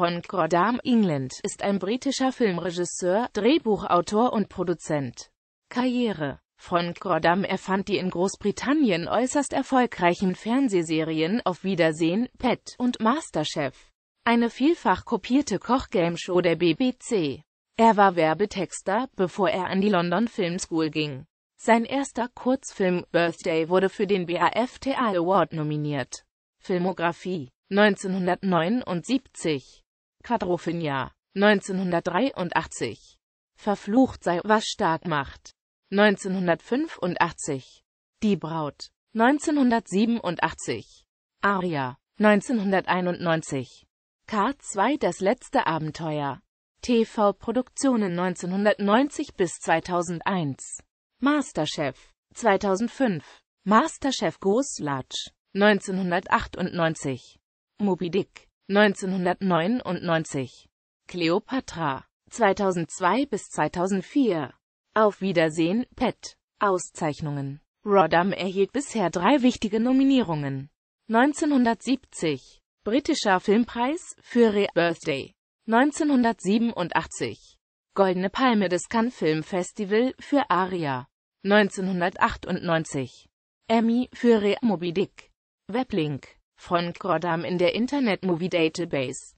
von Goddam, England, ist ein britischer Filmregisseur, Drehbuchautor und Produzent. Karriere von Goddam erfand die in Großbritannien äußerst erfolgreichen Fernsehserien Auf Wiedersehen, Pet und Masterchef, eine vielfach kopierte Koch-Game-Show der BBC. Er war Werbetexter, bevor er an die London Film School ging. Sein erster Kurzfilm Birthday wurde für den BAFTA Award nominiert. Filmografie 1979 Quadrophenia, 1983. Verflucht sei, was stark macht. 1985. Die Braut, 1987. Aria, 1991. K2 Das letzte Abenteuer. TV-Produktionen 1990 bis 2001. Masterchef, 2005. Masterchef Goslatsch, 1998. Moby Dick, 1999 Cleopatra 2002 bis 2004 Auf Wiedersehen, Pet Auszeichnungen Rodham erhielt bisher drei wichtige Nominierungen. 1970 Britischer Filmpreis für Re Birthday 1987 Goldene Palme des Cannes Film Festival für Aria 1998 Emmy für Re Moby Dick Weblink von Cordam in der Internet Movie Database